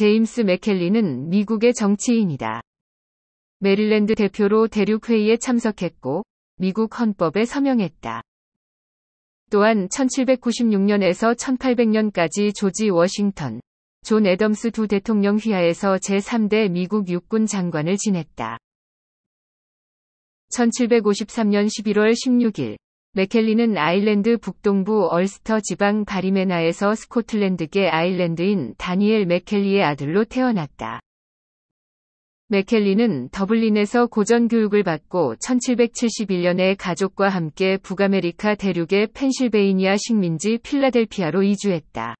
제임스 맥켈리는 미국의 정치인이다. 메릴랜드 대표로 대륙회의에 참석했고 미국 헌법에 서명했다. 또한 1796년에서 1800년까지 조지 워싱턴, 존 애덤스 두 대통령 휘하에서 제3대 미국 육군 장관을 지냈다. 1753년 11월 16일 맥켈리는 아일랜드 북동부 얼스터 지방 바리메나에서 스코틀랜드계 아일랜드인 다니엘 맥켈리의 아들로 태어났다. 맥켈리는 더블린에서 고전 교육을 받고 1771년에 가족과 함께 북아메리카 대륙의 펜실베이니아 식민지 필라델피아로 이주했다.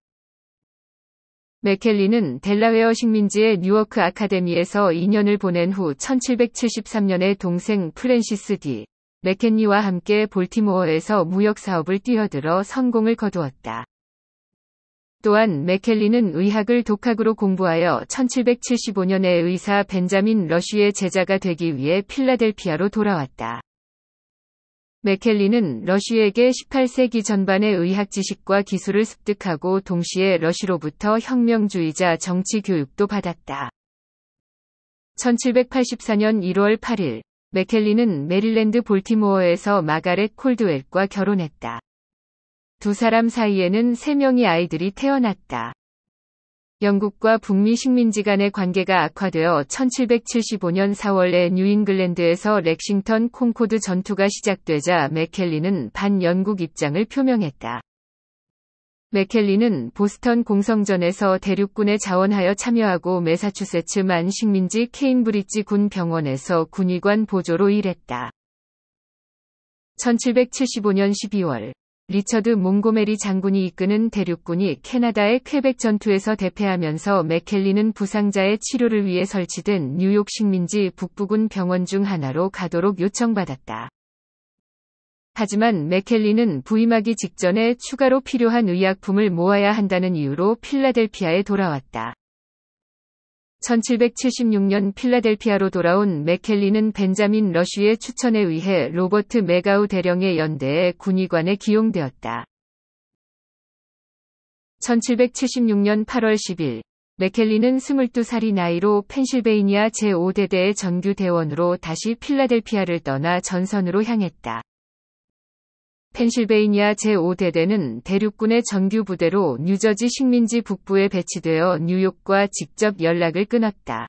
맥켈리는 델라웨어 식민지의 뉴워크 아카데미에서 2년을 보낸 후 1773년에 동생 프랜시스 디. 맥켄리와 함께 볼티모어에서 무역 사업을 뛰어들어 성공을 거두었다. 또한 맥켄리는 의학을 독학으로 공부하여 1775년에 의사 벤자민 러쉬의 제자가 되기 위해 필라델피아로 돌아왔다. 맥켈리는 러쉬에게 18세기 전반의 의학 지식과 기술을 습득하고 동시에 러쉬로부터 혁명주의자 정치 교육도 받았다. 1784년 1월 8일 맥켈리는 메릴랜드 볼티모어에서 마가렛 콜드웰과 결혼했다. 두 사람 사이에는 3명의 아이들이 태어났다. 영국과 북미 식민지 간의 관계가 악화되어 1775년 4월에 뉴잉글랜드에서 렉싱턴 콩코드 전투가 시작되자 맥켈리는 반영국 입장을 표명했다. 맥켈리는 보스턴 공성전에서 대륙군에 자원하여 참여하고 매사추세츠만 식민지 케인브리지 군 병원에서 군의관 보조로 일했다. 1775년 12월 리처드 몽고메리 장군이 이끄는 대륙군이 캐나다의 쾌백 전투에서 대패하면서 맥켈리는 부상자의 치료를 위해 설치된 뉴욕 식민지 북부군 병원 중 하나로 가도록 요청받았다. 하지만 맥켈리는 부임하기 직전에 추가로 필요한 의약품을 모아야 한다는 이유로 필라델피아에 돌아왔다. 1776년 필라델피아로 돌아온 맥켈리는 벤자민 러쉬의 추천에 의해 로버트 메가우 대령의 연대에 군의관에 기용되었다. 1776년 8월 10일, 맥켈리는 22살이 나이로 펜실베이니아 제5대대의 정규대원으로 다시 필라델피아를 떠나 전선으로 향했다. 펜실베이니아 제5대대는 대륙군의 정규부대로 뉴저지 식민지 북부에 배치되어 뉴욕과 직접 연락을 끊었다.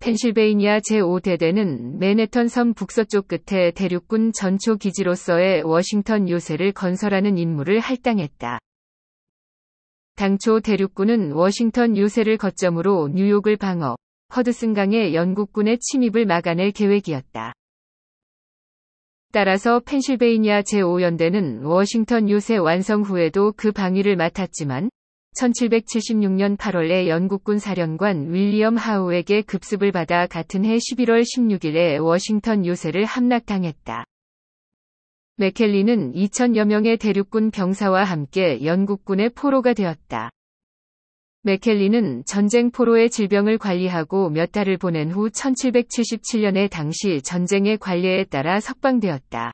펜실베이니아 제5대대는 맨해튼 섬 북서쪽 끝에 대륙군 전초 기지로서의 워싱턴 요새를 건설하는 임무를 할당했다. 당초 대륙군은 워싱턴 요새를 거점으로 뉴욕을 방어, 허드슨강의 영국군의 침입을 막아낼 계획이었다. 따라서 펜실베이니아 제5연대는 워싱턴 요새 완성 후에도 그 방위를 맡았지만 1776년 8월에 영국군 사령관 윌리엄 하우에게 급습을 받아 같은 해 11월 16일에 워싱턴 요새를 함락당했다. 맥켈리는 2 0 0 0여 명의 대륙군 병사와 함께 영국군의 포로가 되었다. 맥켈리는 전쟁 포로의 질병을 관리하고 몇 달을 보낸 후 1777년에 당시 전쟁의 관례에 따라 석방되었다.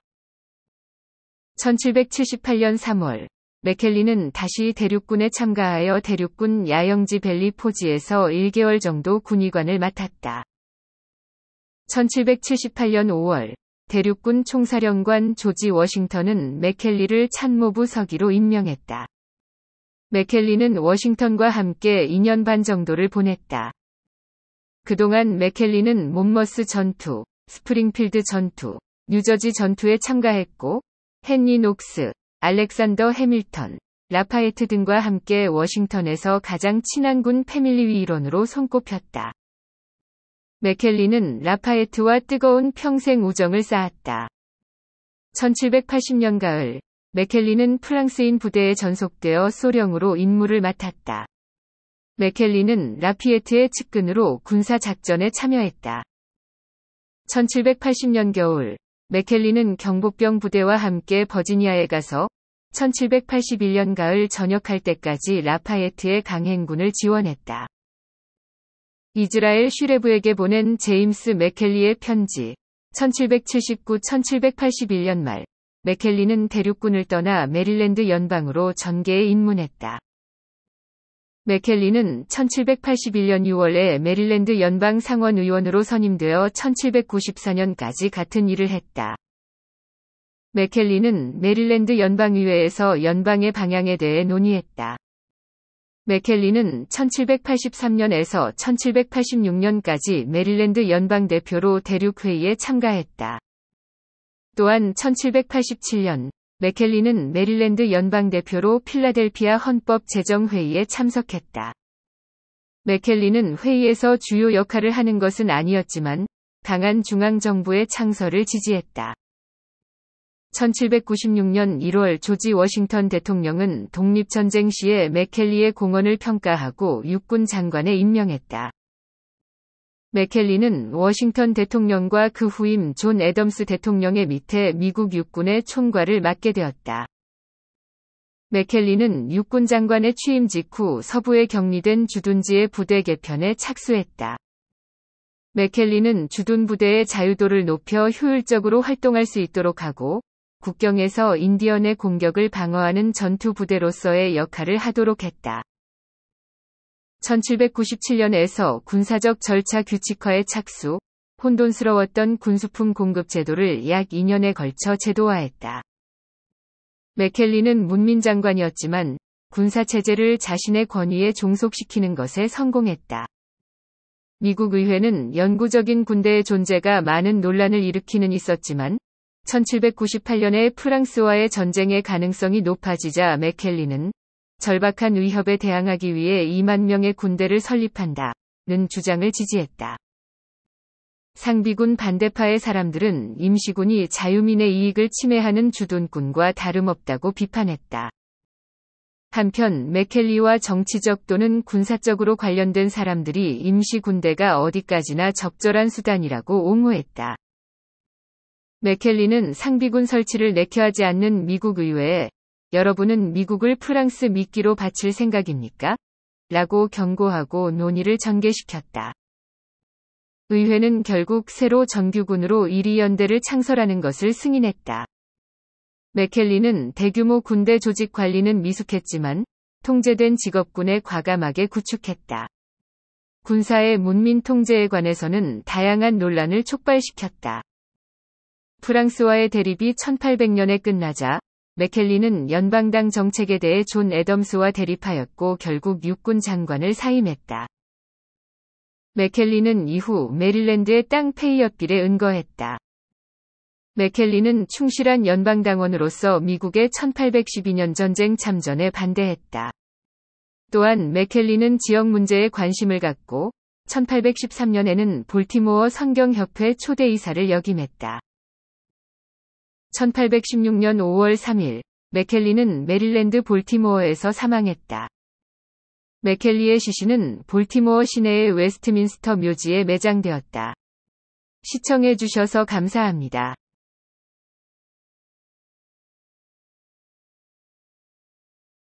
1778년 3월, 맥켈리는 다시 대륙군에 참가하여 대륙군 야영지 벨리 포지에서 1개월 정도 군의관을 맡았다. 1778년 5월, 대륙군 총사령관 조지 워싱턴은 맥켈리를 참모부 서기로 임명했다. 맥켈리는 워싱턴과 함께 2년 반 정도를 보냈다. 그동안 맥켈리는 몬머스 전투, 스프링필드 전투, 뉴저지 전투에 참가했고, 헨리 녹스, 알렉산더 해밀턴, 라파에트 등과 함께 워싱턴에서 가장 친한 군 패밀리 일원으로 손꼽혔다. 맥켈리는 라파에트와 뜨거운 평생 우정을 쌓았다. 1780년 가을, 맥켈리는 프랑스인 부대에 전속되어 소령으로 임무를 맡았다. 맥켈리는 라피에트의 측근으로 군사 작전에 참여했다. 1780년 겨울, 맥켈리는 경복병 부대와 함께 버지니아에 가서 1781년 가을 전역할 때까지 라파에트의 강행군을 지원했다. 이즈라엘 슈레브에게 보낸 제임스 맥켈리의 편지 1779-1781년 말 맥켈리는 대륙군을 떠나 메릴랜드 연방으로 전개에 입문했다. 맥켈리는 1781년 6월에 메릴랜드 연방 상원 의원으로 선임되어 1794년까지 같은 일을 했다. 맥켈리는 메릴랜드 연방의회에서 연방의 방향에 대해 논의했다. 맥켈리는 1783년에서 1786년까지 메릴랜드 연방 대표로 대륙회의에 참가했다. 또한 1787년 맥켈리는 메릴랜드 연방대표로 필라델피아 헌법 제정회의에 참석했다. 맥켈리는 회의에서 주요 역할을 하는 것은 아니었지만 강한 중앙정부의 창설을 지지했다. 1796년 1월 조지 워싱턴 대통령은 독립전쟁 시에 맥켈리의 공헌을 평가하고 육군 장관에 임명했다. 맥켈리는 워싱턴 대통령과 그 후임 존 애덤스 대통령의 밑에 미국 육군의 총괄을 맡게 되었다. 맥켈리는 육군 장관의 취임 직후 서부에 격리된 주둔지의 부대 개편에 착수했다. 맥켈리는 주둔 부대의 자유도를 높여 효율적으로 활동할 수 있도록 하고 국경에서 인디언의 공격을 방어하는 전투 부대로서의 역할을 하도록 했다. 1797년에서 군사적 절차 규칙화에 착수, 혼돈스러웠던 군수품 공급 제도를 약 2년에 걸쳐 제도화했다. 맥켈리는 문민장관이었지만 군사체제를 자신의 권위에 종속시키는 것에 성공했다. 미국 의회는 영구적인 군대의 존재가 많은 논란을 일으키는 있었지만 1798년에 프랑스와의 전쟁의 가능성이 높아지자 맥켈리는 절박한 위협에 대항하기 위해 2만 명의 군대를 설립한다. 는 주장을 지지했다. 상비군 반대파의 사람들은 임시군이 자유민의 이익을 침해하는 주둔군과 다름없다고 비판했다. 한편 맥켈리와 정치적 또는 군사적으로 관련된 사람들이 임시군대가 어디까지나 적절한 수단이라고 옹호했다. 맥켈리는 상비군 설치를 내켜하지 않는 미국 의회에 여러분은 미국을 프랑스 미끼로 바칠 생각입니까? 라고 경고하고 논의를 전개시켰다. 의회는 결국 새로 정규군으로 1위 연대를 창설하는 것을 승인했다. 맥켈리는 대규모 군대 조직 관리는 미숙했지만 통제된 직업군에 과감하게 구축했다. 군사의 문민 통제에 관해서는 다양한 논란을 촉발시켰다. 프랑스와의 대립이 1800년에 끝나자 맥켈리는 연방당 정책에 대해 존 애덤스와 대립하였고 결국 육군 장관을 사임했다. 맥켈리는 이후 메릴랜드의 땅 페이엇빌에 은거했다. 맥켈리는 충실한 연방당원으로서 미국의 1812년 전쟁 참전에 반대했다. 또한 맥켈리는 지역 문제에 관심을 갖고 1813년에는 볼티모어 성경협회 초대이사를 역임했다. 1816년 5월 3일 맥켈리는 메릴랜드 볼티모어에서 사망했다. 맥켈리의 시신은 볼티모어 시내의 웨스트민스터 묘지에 매장되었다. 시청해주셔서 감사합니다.